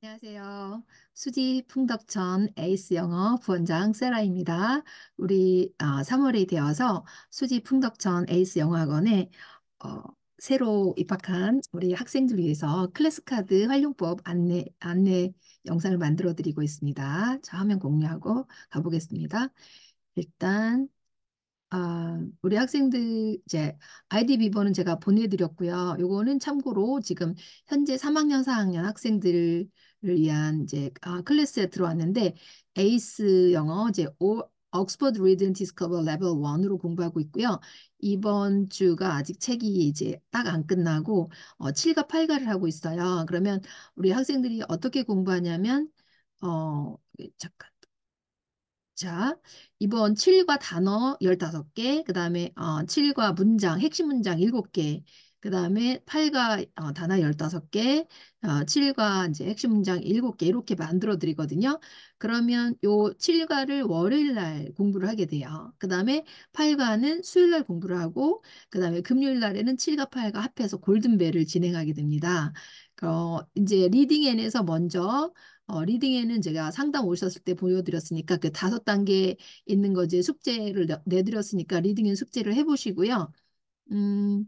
안녕하세요. 수지 풍덕천 에이스 영어 부원장 세라입니다. 우리 어, 3월이 되어서 수지 풍덕천 에이스 영어학원에 어, 새로 입학한 우리 학생들 위해서 클래스카드 활용법 안내, 안내 영상을 만들어 드리고 있습니다. 자, 화면 공유하고 가보겠습니다. 일단 아, 우리 학생들 이제 아이디 비번은 제가 보내드렸고요. 요거는 참고로 지금 현재 3학년, 4학년 학생들 를 위한 이제 아, 클래스에 들어왔는데 에이스 영어 이제 오, 옥스퍼드 리드 앤 디스커버 레벨 1으로 공부하고 있고요. 이번 주가 아직 책이 이제 딱 안 끝나고 어, 7과 8과를 하고 있어요. 그러면 우리 학생들이 어떻게 공부하냐면 어 잠깐 자, 이번 7과 단어 15개, 그 다음에 어, 7과 문장, 핵심 문장 7개, 그 다음에 8과 어, 단어 15개, 어, 7과 이제 핵심 문장 7개 이렇게 만들어 드리거든요. 그러면 요 7과를 월요일 날 공부를 하게 돼요. 그 다음에 8과는 수요일 날 공부를 하고 그 다음에 금요일 날에는 7과 8과 합해서 골든벨을 진행하게 됩니다. 어, 이제 리딩앤에서 먼저 어, 리딩에는 제가 상담 오셨을 때 보여드렸으니까 그 다섯 단계 있는 거지 숙제를 내드렸으니까 리딩엔 숙제를 해보시고요. 음,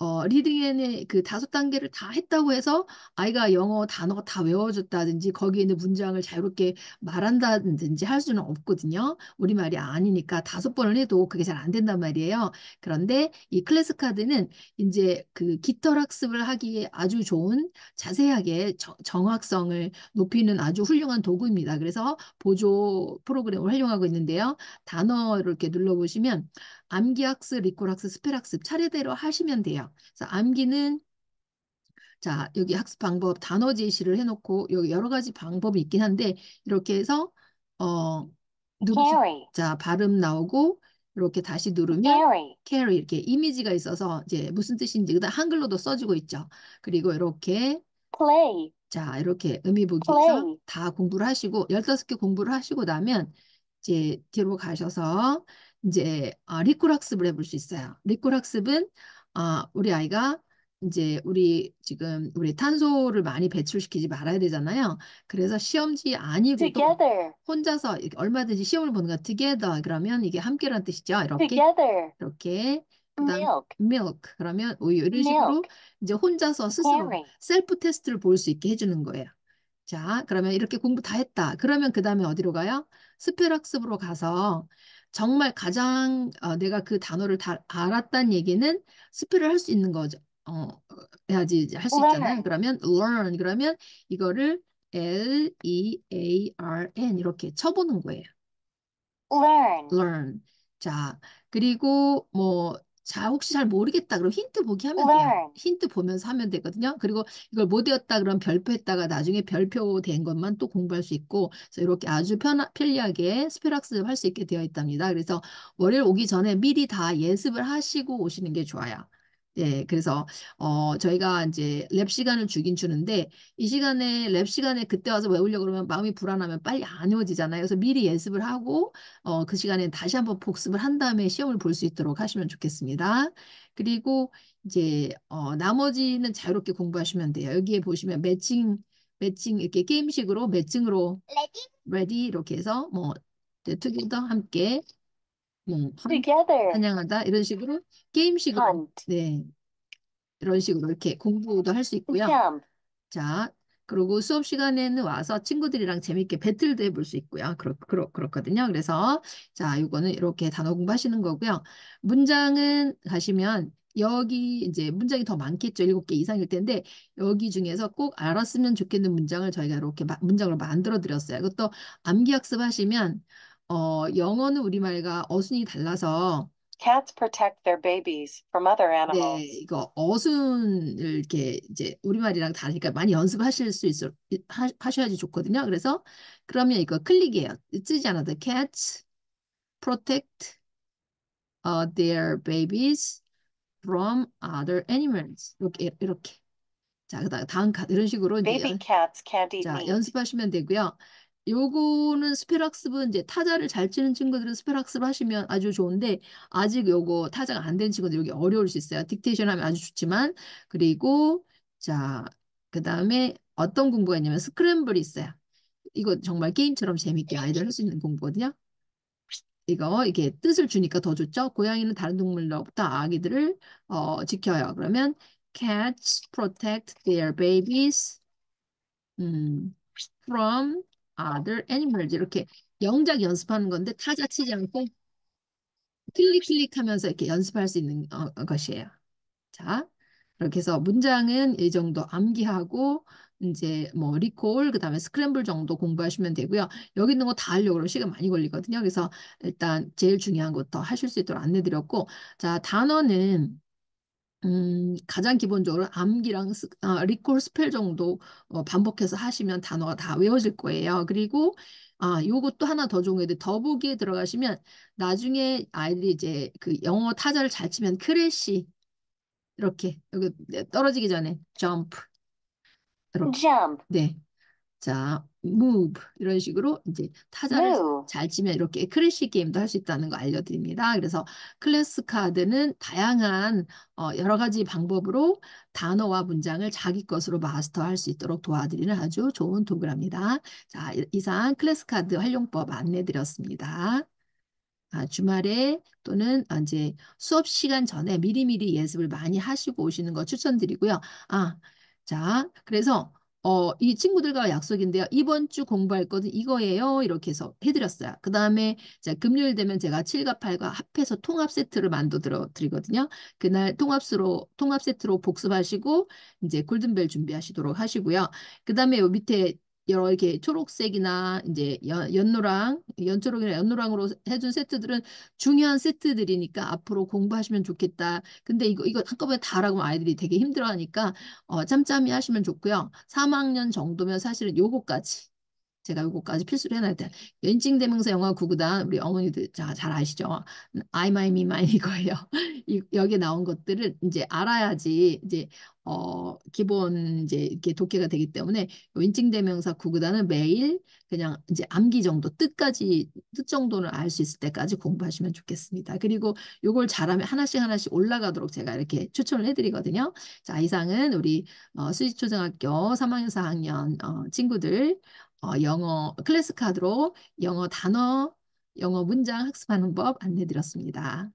어, 리딩의 그 다섯 단계를 다 했다고 해서 아이가 영어 단어 가다외워졌다든지 거기에 있는 문장을 자유롭게 말한다든지 할 수는 없거든요. 우리말이 아니니까 다섯 번을 해도 그게 잘 안 된단 말이에요. 그런데 이 클래스 카드는 이제 그 깃털 학습을 하기에 아주 좋은 자세하게 저, 정확성을 높이는 아주 훌륭한 도구입니다. 그래서 보조 프로그램을 활용하고 있는데요. 단어를 이렇게 눌러보시면 암기학습, 리콜학습, 스펠학습 차례대로 하시면 돼요. 그래서 암기는 자 여기 학습 방법 단어 제시를 해놓고 여기 여러 가지 방법이 있긴 한데 이렇게 해서 어누르자 발음 나오고 이렇게 다시 누르면 carry. carry 이렇게 이미지가 있어서 이제 무슨 뜻인지 그다음 한글로도 써주고 있죠. 그리고 이렇게 play 자 이렇게 의미 보기에서 다 공부를 하시고 열다섯 개 공부를 하시고 나면 이제 뒤로 가셔서 이제 아, 리콜 학습을 해볼 수 있어요. 리콜 학습은 아, 우리 아이가 이제 우리 지금 우리 탄소를 많이 배출시키지 말아야 되잖아요. 그래서 시험지 아니고 또 together, 혼자서 이렇게 얼마든지 시험을 보는 거 together 그러면 이게 함께란 뜻이죠. 이렇게 together, 이렇게 그다음 milk, milk 그러면 우유 이런 식 milk, 이제 혼자서 스스로 caring, 셀프 테스트를 볼 수 있게 해주는 거예요. 자, 그러면 이렇게 공부 다 했다. 그러면 그 다음에 어디로 가요? 스펠 학습으로 가서 정말 가장 어, 내가 그 단어를 다 알았다는 얘기는 스펠을 할수 있는 거죠. 어, 해야지 할 수 있잖아요. 네. 그러면 learn 그러면 이거를 L E A R N 이렇게 쳐보는 거예요. learn learn 자 그리고 뭐 자, 혹시 잘 모르겠다. 그럼 힌트 보기 하면 돼요. 네. 힌트 보면서 하면 되거든요. 그리고 이걸 못 외웠다 그럼 별표했다가 나중에 별표 된 것만 또 공부할 수 있고, 그래서 이렇게 아주 편하, 편리하게 스펠학습 할수 있게 되어 있답니다. 그래서 월요일 오기 전에 미리 다 예습을 하시고 오시는 게 좋아요. 예, 그래서 어 저희가 이제 랩 시간을 주긴 주는데 이 시간에 랩 시간에 그때 와서 외우려고 그러면 마음이 불안하면 빨리 안 외워지잖아요. 그래서 미리 연습을 하고 어그 시간에 다시 한번 복습을 한 다음에 시험을 볼 수 있도록 하시면 좋겠습니다. 그리고 이제 어 나머지는 자유롭게 공부하시면 돼요. 여기에 보시면 매칭 매칭 이렇게 게임식으로 매칭으로 레디 레디 이렇게 해서 뭐 투기도 함께 뭐 함- together, 사냥하다 이런 식으로 게임식으로 hunt, 네 이런 식으로 이렇게 공부도 할 수 있고요. jump, 자, 그리고 수업 시간에는 와서 친구들이랑 재밌게 배틀도 해볼 수 있고요. 그렇, 그렇, 그렇거든요. 그래서, 자, 요거는 이렇게 단어 공부하시는 거고요. 문장은 가시면, 여기 이제 문장이 더 많겠죠. 일곱 개 이상일 텐데, 여기 중에서 꼭 알았으면 좋겠는 문장을 저희가 이렇게 마- 문장으로 만들어 드렸어요. 그것도 암기 학습하시면, 어, 영어는 우리말과 어순이 달라서 Cats protect their babies from other 네, animals. 이거 어순을 이렇게 이제 우리말이랑 다르니까 많이 연습하실 수 있어 하, 하셔야지 좋거든요. 그래서 그러면 이거 클릭이에요. 쓰지 않아도 cats protect uh, their babies from other animals. 이렇게 이렇게. 자, 그다음 다음 카- 이런 식으로 이제 Baby cats can't eat 자, meat. 연습하시면 되고요. 요거는 스페락스은 이제 타자를 잘 치는 친구들은 스페락스습 하시면 아주 좋은데 아직 요거 타자가 안 된 친구들 여기 어려울 수 있어요. 딕테이션 하면 아주 좋지만 그리고 자 그다음에 어떤 공부가 있냐면 스크램블이 있어요. 이거 정말 게임처럼 재밌게 아이들 할 수 있는 공부거든요. 이거 이게 뜻을 주니까 더 좋죠. 고양이는 다른 동물로부터 아기들을 어, 지켜요. 그러면 cats protect their babies 음, from other animals 이렇게 영작 연습하는 건데 타자 치지 않고 클릭 클릭하면서 이렇게 연습할 수 있는 어, 어, 것이에요. 자, 이렇게 해서 문장은 이 정도 암기하고 이제 뭐 리콜 그다음에 스크램블 정도 공부하시면 되고요. 여기 있는 거 다 하려고 그러면 시간 많이 걸리거든요. 그래서 일단 제일 중요한 것부터 하실 수 있도록 안내 드렸고 자, 단어는 음, 가장 기본적으로 암기랑 스, 아, 리콜 스펠 정도 어, 반복해서 하시면 단어가 다 외워질 거예요. 그리고 아, 요것도 하나 더 좋은 게 더보기에 들어가시면 나중에 아이들이 이제 그 영어 타자를 잘 치면 크래쉬 이렇게 여기 떨어지기 전에 점프 이렇게 점프. 네 자, move 이런 식으로 이제 타자를 m 네. 잘 치면 이렇게 클래식 게임도 할 수 있다는 거 알려드립니다. 그래서 클래스 카드는 다양한 어, 여러 가지 방법으로 단어와 문장을 자기 것으로 마스터할 수 있도록 도와드리는 아주 좋은 도구랍니다. 자, 이상 클래스 카드 활용법 안내드렸습니다. 아, 주말에 또는 이제 수업 시간 전에 미리미리 예습을 많이 하시고 오시는 거 추천드리고요. 아, 자, 그래서 어, 이 친구들과 약속인데요. 이번 주 공부할 거는 이거예요. 이렇게 해서 해드렸어요. 그 다음에 금요일 되면 제가 7과 8과 합해서 통합 세트를 만들어 드리거든요. 그날 통합수로, 통합 세트로 복습하시고, 이제 골든벨 준비하시도록 하시고요. 그 다음에 밑에 여러 이렇게 초록색이나 이제 연, 연노랑, 연초록이나 연노랑으로 해준 세트들은 중요한 세트들이니까 앞으로 공부하시면 좋겠다. 근데 이거, 이거 한꺼번에 다라고 하면 아이들이 되게 힘들어하니까 어, 짬짬이 하시면 좋고요. 3학년 정도면 사실은 요거까지 제가 요거까지 필수로 해놨야 돼. 연칭 대명사 영어 구구단 우리 어머니들 자, 잘 아시죠? I, my, me, mine 이거예요. 이, 여기에 나온 것들을 이제 알아야지 이제 어 기본 이제 이렇게 독해가 되기 때문에 연칭 대명사 구구단은 매일 그냥 이제 암기 정도 뜻까지 뜻 정도는 알 수 있을 때까지 공부하시면 좋겠습니다. 그리고 요걸 잘하면 하나씩 하나씩 올라가도록 제가 이렇게 추천을 해드리거든요. 자 이상은 우리 어, 수지초등학교 3학년 4학년 어, 친구들 어, 영어 클래스 카드로 영어 단어, 영어 문장 학습하는 법 안내드렸습니다.